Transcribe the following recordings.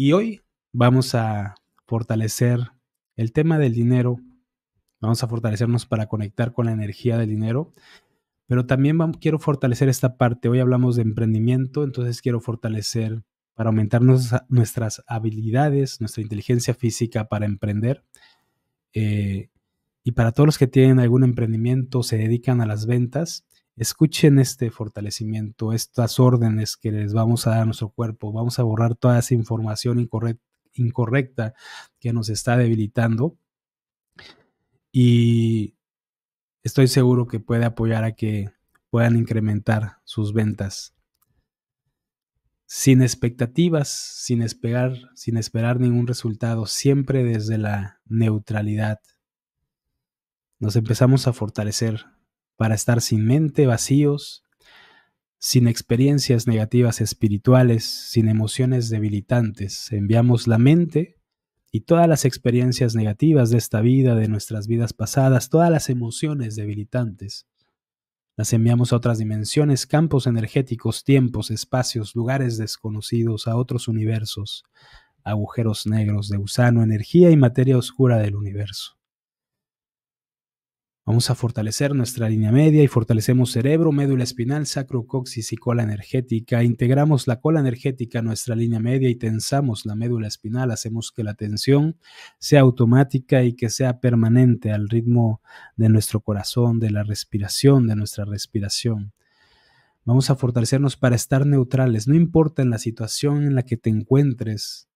Y hoy vamos a fortalecer el tema del dinero, vamos a fortalecernos para conectar con la energía del dinero, pero también quiero fortalecer esta parte. Hoy hablamos de emprendimiento, entonces quiero fortalecer para aumentar nuestras habilidades, nuestra inteligencia física para emprender. Eh, y para todos los que tienen algún emprendimiento, se dedican a las ventas, escuchen este fortalecimiento, estas órdenes que les vamos a dar a nuestro cuerpo, vamos a borrar toda esa información incorrecta, que nos está debilitando y estoy seguro que puede apoyar a que puedan incrementar sus ventas sin expectativas, sin esperar, sin esperar ningún resultado, siempre desde la neutralidad. Nos empezamos a fortalecer para estar sin mente, vacíos, sin experiencias negativas espirituales, sin emociones debilitantes. Enviamos la mente y todas las experiencias negativas de esta vida, de nuestras vidas pasadas, todas las emociones debilitantes. Las enviamos a otras dimensiones, campos energéticos, tiempos, espacios, lugares desconocidos, a otros universos, agujeros negros de gusano, energía y materia oscura del universo. Vamos a fortalecer nuestra línea media y fortalecemos cerebro, médula espinal, sacrocoxis y cola energética. Integramos la cola energética a nuestra línea media y tensamos la médula espinal. Hacemos que la tensión sea automática y que sea permanente al ritmo de nuestro corazón, de la respiración, de nuestra respiración. Vamos a fortalecernos para estar neutrales, no importa en la situación en la que te encuentres,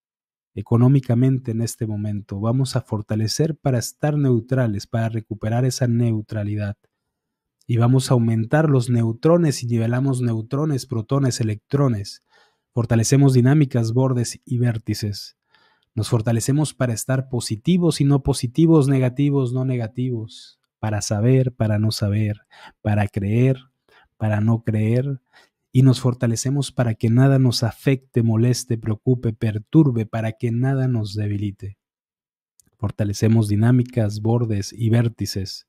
económicamente en este momento. Vamos a fortalecer para estar neutrales, para recuperar esa neutralidad. Y vamos a aumentar los neutrones y nivelamos neutrones, protones, electrones. Fortalecemos dinámicas, bordes y vértices. Nos fortalecemos para estar positivos y no positivos, negativos, no negativos, para saber, para no saber, para creer, para no creer, y nos fortalecemos para que nada nos afecte, moleste, preocupe, perturbe, para que nada nos debilite. Fortalecemos dinámicas, bordes y vértices.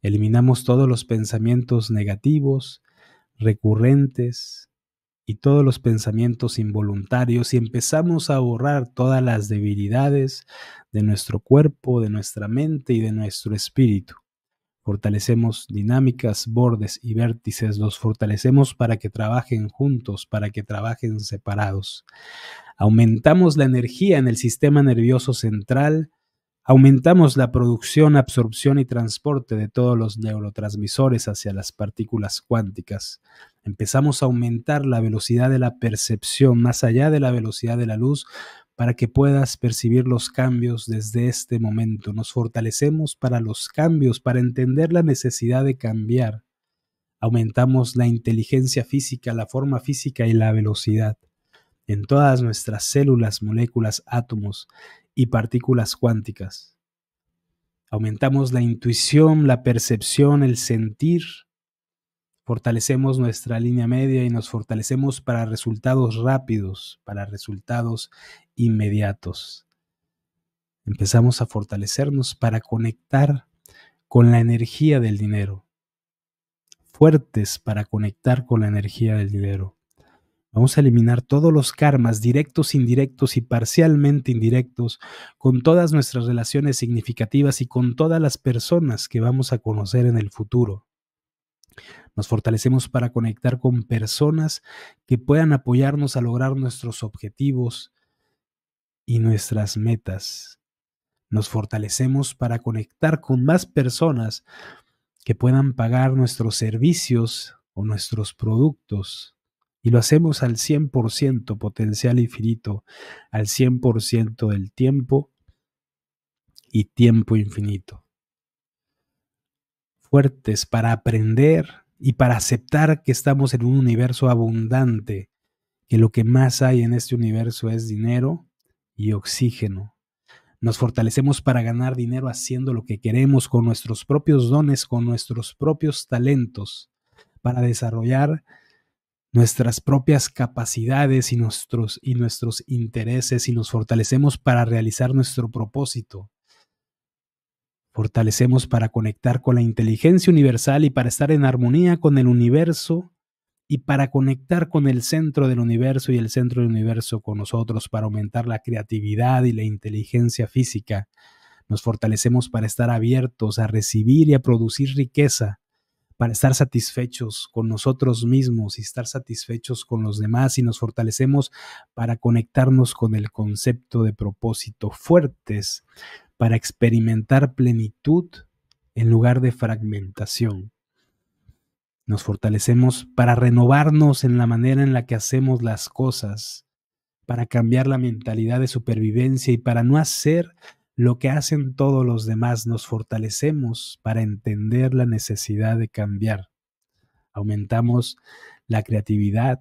Eliminamos todos los pensamientos negativos, recurrentes, y todos los pensamientos involuntarios y empezamos a borrar todas las debilidades de nuestro cuerpo, de nuestra mente y de nuestro espíritu. Fortalecemos dinámicas, bordes y vértices, los fortalecemos para que trabajen juntos, para que trabajen separados. Aumentamos la energía en el sistema nervioso central, aumentamos la producción, absorción y transporte de todos los neurotransmisores hacia las partículas cuánticas. Empezamos a aumentar la velocidad de la percepción más allá de la velocidad de la luz para que puedas percibir los cambios desde este momento. Nos fortalecemos para los cambios, para entender la necesidad de cambiar. Aumentamos la inteligencia física, la forma física y la velocidad en todas nuestras células, moléculas, átomos y partículas cuánticas. Aumentamos la intuición, la percepción, el sentir fortalecemos nuestra línea media y nos fortalecemos para resultados rápidos, para resultados inmediatos. Empezamos a fortalecernos para conectar con la energía del dinero. Fuertes para conectar con la energía del dinero. Vamos a eliminar todos los karmas, directos, indirectos y parcialmente indirectos, con todas nuestras relaciones significativas y con todas las personas que vamos a conocer en el futuro. Nos fortalecemos para conectar con personas que puedan apoyarnos a lograr nuestros objetivos y nuestras metas. Nos fortalecemos para conectar con más personas que puedan pagar nuestros servicios o nuestros productos. Y lo hacemos al 100% potencial infinito, al 100% del tiempo y tiempo infinito. Fuertes para aprender y para aceptar que estamos en un universo abundante, que lo que más hay en este universo es dinero y oxígeno. Nos fortalecemos para ganar dinero haciendo lo que queremos con nuestros propios dones, con nuestros propios talentos, para desarrollar nuestras propias capacidades y nuestros, y nuestros intereses y nos fortalecemos para realizar nuestro propósito, fortalecemos para conectar con la inteligencia universal y para estar en armonía con el universo y para conectar con el centro del universo y el centro del universo con nosotros para aumentar la creatividad y la inteligencia física. Nos fortalecemos para estar abiertos a recibir y a producir riqueza, para estar satisfechos con nosotros mismos y estar satisfechos con los demás y nos fortalecemos para conectarnos con el concepto de propósito fuertes para experimentar plenitud en lugar de fragmentación. Nos fortalecemos para renovarnos en la manera en la que hacemos las cosas, para cambiar la mentalidad de supervivencia y para no hacer lo que hacen todos los demás. Nos fortalecemos para entender la necesidad de cambiar. Aumentamos la creatividad,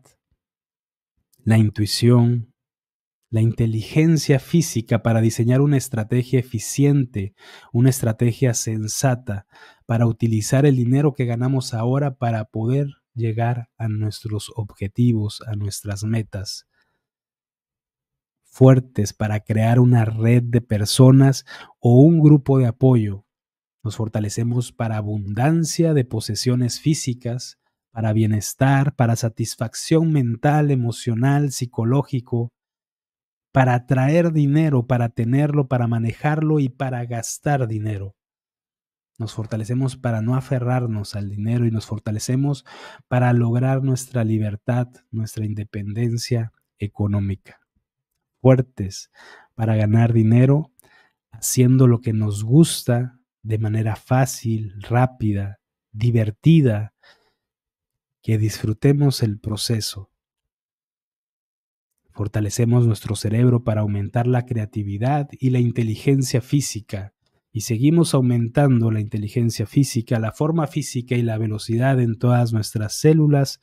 la intuición, la inteligencia física para diseñar una estrategia eficiente, una estrategia sensata, para utilizar el dinero que ganamos ahora para poder llegar a nuestros objetivos, a nuestras metas fuertes para crear una red de personas o un grupo de apoyo. Nos fortalecemos para abundancia de posesiones físicas, para bienestar, para satisfacción mental, emocional, psicológico, para atraer dinero, para tenerlo, para manejarlo y para gastar dinero. Nos fortalecemos para no aferrarnos al dinero y nos fortalecemos para lograr nuestra libertad, nuestra independencia económica. Fuertes para ganar dinero, haciendo lo que nos gusta de manera fácil, rápida, divertida, que disfrutemos el proceso Fortalecemos nuestro cerebro para aumentar la creatividad y la inteligencia física, y seguimos aumentando la inteligencia física, la forma física y la velocidad en todas nuestras células,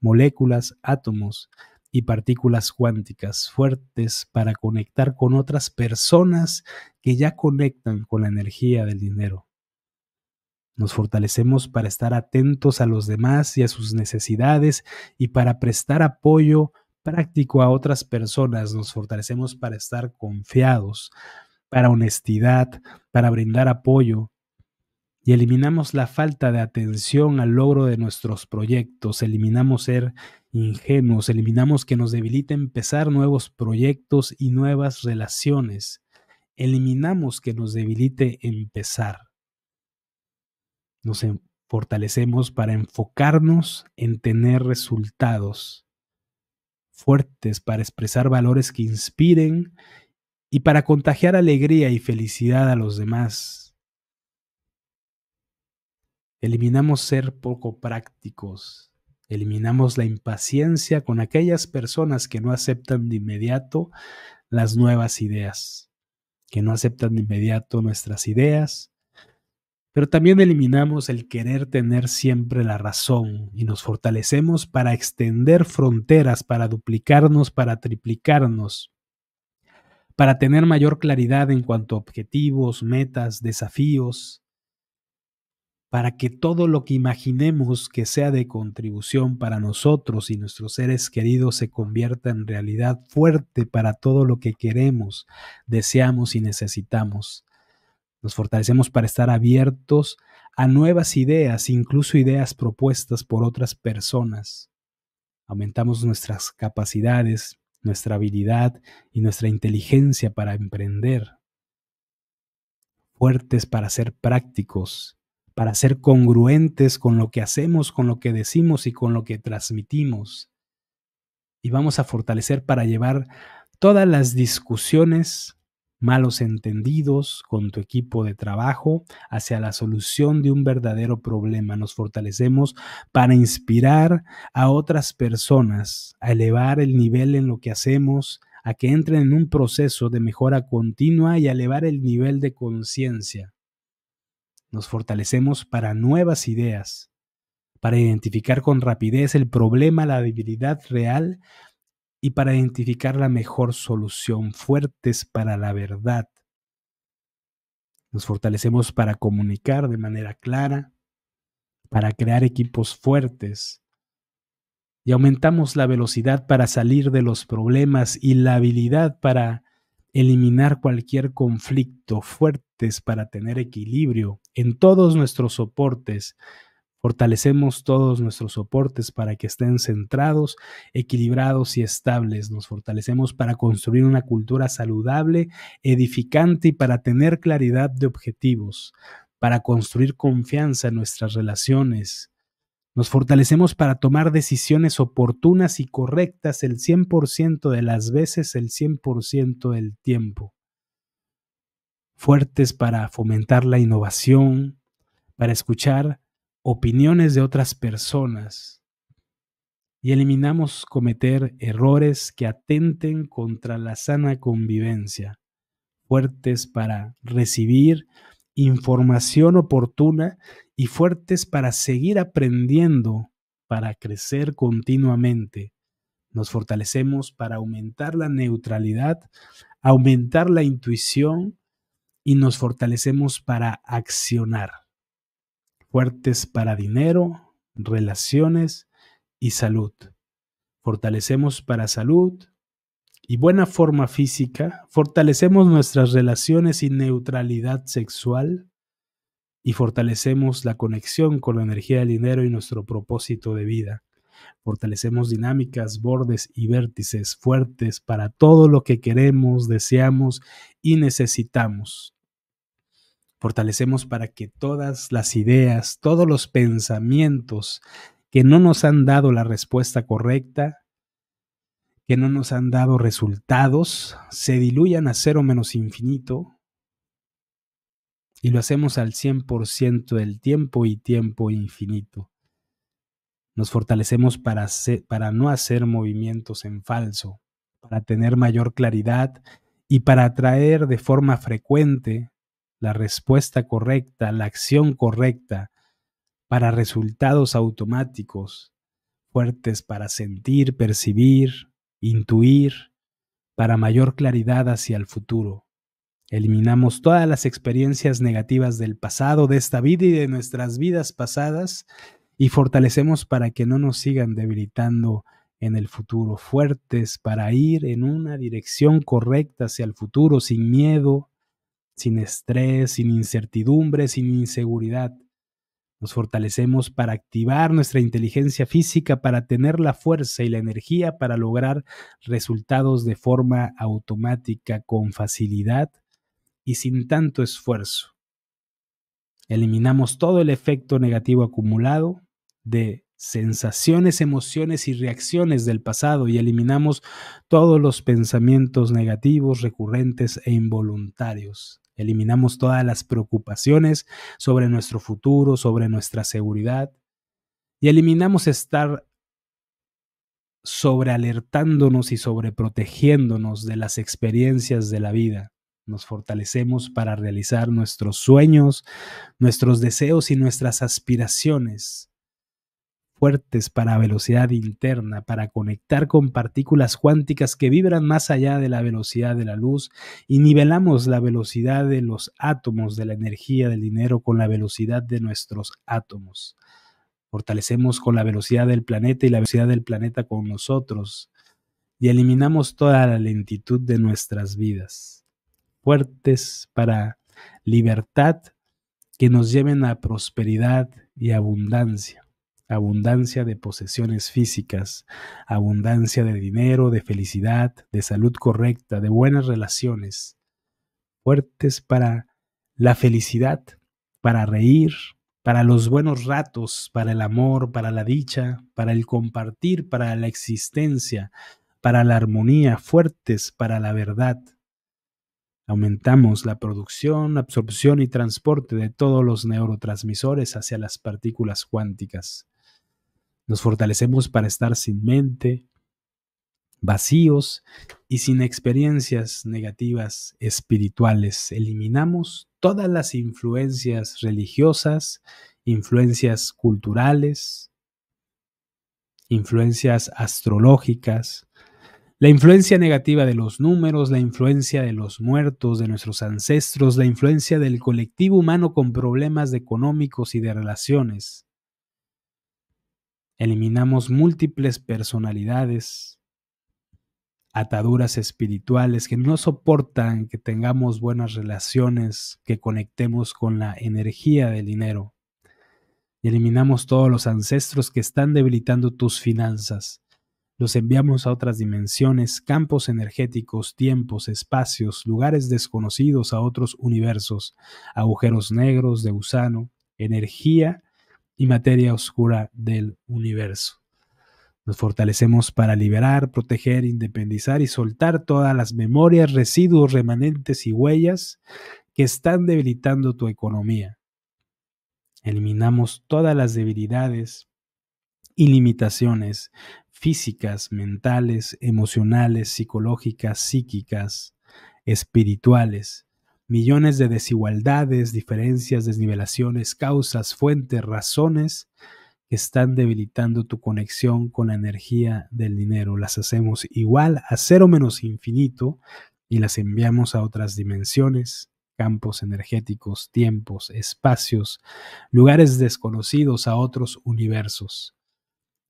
moléculas, átomos y partículas cuánticas fuertes para conectar con otras personas que ya conectan con la energía del dinero. Nos fortalecemos para estar atentos a los demás y a sus necesidades y para prestar apoyo práctico a otras personas, nos fortalecemos para estar confiados, para honestidad, para brindar apoyo, y eliminamos la falta de atención al logro de nuestros proyectos, eliminamos ser ingenuos, eliminamos que nos debilite empezar nuevos proyectos y nuevas relaciones, eliminamos que nos debilite empezar. Nos fortalecemos para enfocarnos en tener resultados fuertes para expresar valores que inspiren y para contagiar alegría y felicidad a los demás. Eliminamos ser poco prácticos, eliminamos la impaciencia con aquellas personas que no aceptan de inmediato las nuevas ideas, que no aceptan de inmediato nuestras ideas, pero también eliminamos el querer tener siempre la razón y nos fortalecemos para extender fronteras, para duplicarnos, para triplicarnos, para tener mayor claridad en cuanto a objetivos, metas, desafíos, para que todo lo que imaginemos que sea de contribución para nosotros y nuestros seres queridos se convierta en realidad fuerte para todo lo que queremos, deseamos y necesitamos. Nos fortalecemos para estar abiertos a nuevas ideas, incluso ideas propuestas por otras personas. Aumentamos nuestras capacidades, nuestra habilidad y nuestra inteligencia para emprender. Fuertes para ser prácticos, para ser congruentes con lo que hacemos, con lo que decimos y con lo que transmitimos. Y vamos a fortalecer para llevar todas las discusiones malos entendidos con tu equipo de trabajo hacia la solución de un verdadero problema. Nos fortalecemos para inspirar a otras personas a elevar el nivel en lo que hacemos, a que entren en un proceso de mejora continua y a elevar el nivel de conciencia. Nos fortalecemos para nuevas ideas, para identificar con rapidez el problema, la debilidad real y para identificar la mejor solución, fuertes para la verdad. Nos fortalecemos para comunicar de manera clara, para crear equipos fuertes y aumentamos la velocidad para salir de los problemas y la habilidad para eliminar cualquier conflicto, fuertes para tener equilibrio en todos nuestros soportes Fortalecemos todos nuestros soportes para que estén centrados, equilibrados y estables. Nos fortalecemos para construir una cultura saludable, edificante y para tener claridad de objetivos, para construir confianza en nuestras relaciones. Nos fortalecemos para tomar decisiones oportunas y correctas el 100% de las veces, el 100% del tiempo. Fuertes para fomentar la innovación, para escuchar opiniones de otras personas y eliminamos cometer errores que atenten contra la sana convivencia, fuertes para recibir información oportuna y fuertes para seguir aprendiendo, para crecer continuamente. Nos fortalecemos para aumentar la neutralidad, aumentar la intuición y nos fortalecemos para accionar fuertes para dinero, relaciones y salud. Fortalecemos para salud y buena forma física, fortalecemos nuestras relaciones y neutralidad sexual y fortalecemos la conexión con la energía del dinero y nuestro propósito de vida. Fortalecemos dinámicas, bordes y vértices fuertes para todo lo que queremos, deseamos y necesitamos. Fortalecemos para que todas las ideas, todos los pensamientos que no nos han dado la respuesta correcta, que no nos han dado resultados, se diluyan a cero menos infinito. Y lo hacemos al 100% del tiempo y tiempo infinito. Nos fortalecemos para, para no hacer movimientos en falso, para tener mayor claridad y para atraer de forma frecuente la respuesta correcta, la acción correcta para resultados automáticos, fuertes para sentir, percibir, intuir, para mayor claridad hacia el futuro. Eliminamos todas las experiencias negativas del pasado, de esta vida y de nuestras vidas pasadas y fortalecemos para que no nos sigan debilitando en el futuro, fuertes para ir en una dirección correcta hacia el futuro, sin miedo, sin estrés, sin incertidumbre, sin inseguridad. Nos fortalecemos para activar nuestra inteligencia física, para tener la fuerza y la energía para lograr resultados de forma automática, con facilidad y sin tanto esfuerzo. Eliminamos todo el efecto negativo acumulado de sensaciones, emociones y reacciones del pasado y eliminamos todos los pensamientos negativos, recurrentes e involuntarios. Eliminamos todas las preocupaciones sobre nuestro futuro, sobre nuestra seguridad. Y eliminamos estar sobrealertándonos y sobreprotegiéndonos de las experiencias de la vida. Nos fortalecemos para realizar nuestros sueños, nuestros deseos y nuestras aspiraciones fuertes para velocidad interna, para conectar con partículas cuánticas que vibran más allá de la velocidad de la luz y nivelamos la velocidad de los átomos de la energía del dinero con la velocidad de nuestros átomos. Fortalecemos con la velocidad del planeta y la velocidad del planeta con nosotros y eliminamos toda la lentitud de nuestras vidas. Fuertes para libertad que nos lleven a prosperidad y abundancia abundancia de posesiones físicas, abundancia de dinero, de felicidad, de salud correcta, de buenas relaciones, fuertes para la felicidad, para reír, para los buenos ratos, para el amor, para la dicha, para el compartir, para la existencia, para la armonía, fuertes para la verdad. Aumentamos la producción, absorción y transporte de todos los neurotransmisores hacia las partículas cuánticas. Nos fortalecemos para estar sin mente, vacíos y sin experiencias negativas espirituales. Eliminamos todas las influencias religiosas, influencias culturales, influencias astrológicas, la influencia negativa de los números, la influencia de los muertos, de nuestros ancestros, la influencia del colectivo humano con problemas económicos y de relaciones, Eliminamos múltiples personalidades, ataduras espirituales que no soportan que tengamos buenas relaciones, que conectemos con la energía del dinero. Y eliminamos todos los ancestros que están debilitando tus finanzas. Los enviamos a otras dimensiones, campos energéticos, tiempos, espacios, lugares desconocidos a otros universos, agujeros negros de gusano, energía y materia oscura del universo. Nos fortalecemos para liberar, proteger, independizar y soltar todas las memorias, residuos, remanentes y huellas que están debilitando tu economía. Eliminamos todas las debilidades y limitaciones físicas, mentales, emocionales, psicológicas, psíquicas, espirituales millones de desigualdades, diferencias, desnivelaciones, causas, fuentes, razones que están debilitando tu conexión con la energía del dinero. Las hacemos igual a cero menos infinito y las enviamos a otras dimensiones, campos energéticos, tiempos, espacios, lugares desconocidos a otros universos.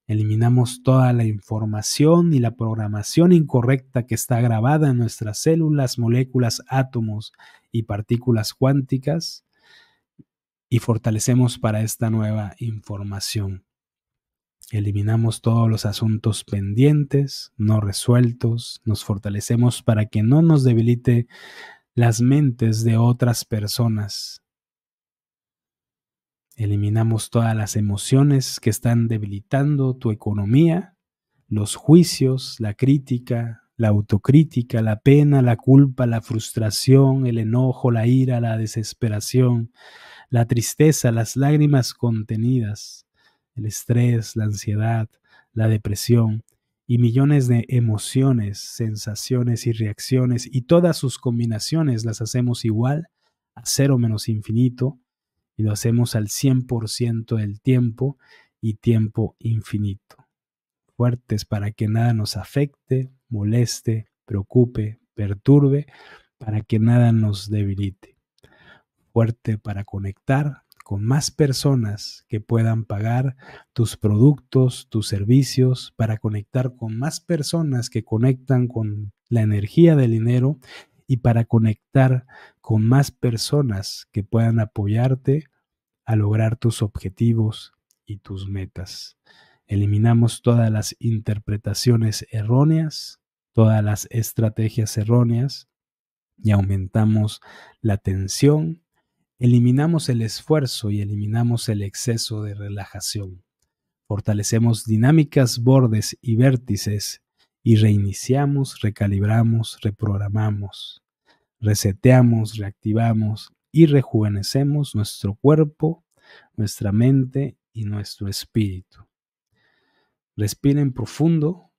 Eliminamos toda la información y la programación incorrecta que está grabada en nuestras células, moléculas, átomos y partículas cuánticas y fortalecemos para esta nueva información. Eliminamos todos los asuntos pendientes, no resueltos, nos fortalecemos para que no nos debilite las mentes de otras personas Eliminamos todas las emociones que están debilitando tu economía, los juicios, la crítica, la autocrítica, la pena, la culpa, la frustración, el enojo, la ira, la desesperación, la tristeza, las lágrimas contenidas, el estrés, la ansiedad, la depresión y millones de emociones, sensaciones y reacciones y todas sus combinaciones las hacemos igual a cero menos infinito y lo hacemos al 100% del tiempo y tiempo infinito. Fuertes para que nada nos afecte, moleste, preocupe, perturbe, para que nada nos debilite. Fuerte para conectar con más personas que puedan pagar tus productos, tus servicios, para conectar con más personas que conectan con la energía del dinero y para conectar con más personas que puedan apoyarte a lograr tus objetivos y tus metas. Eliminamos todas las interpretaciones erróneas, todas las estrategias erróneas y aumentamos la tensión, eliminamos el esfuerzo y eliminamos el exceso de relajación. Fortalecemos dinámicas, bordes y vértices y reiniciamos, recalibramos, reprogramamos, reseteamos, reactivamos y rejuvenecemos nuestro cuerpo, nuestra mente y nuestro espíritu. Respiren profundo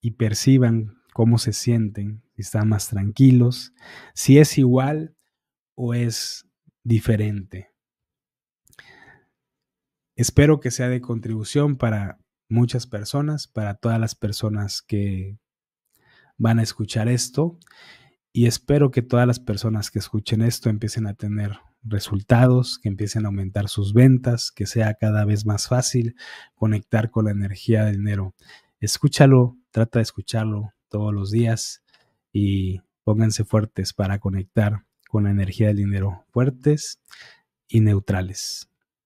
y perciban cómo se sienten, si están más tranquilos, si es igual o es diferente. Espero que sea de contribución para muchas personas, para todas las personas que van a escuchar esto. Y espero que todas las personas que escuchen esto empiecen a tener resultados, que empiecen a aumentar sus ventas, que sea cada vez más fácil conectar con la energía del dinero. Escúchalo, trata de escucharlo todos los días y pónganse fuertes para conectar con la energía del dinero, fuertes y neutrales.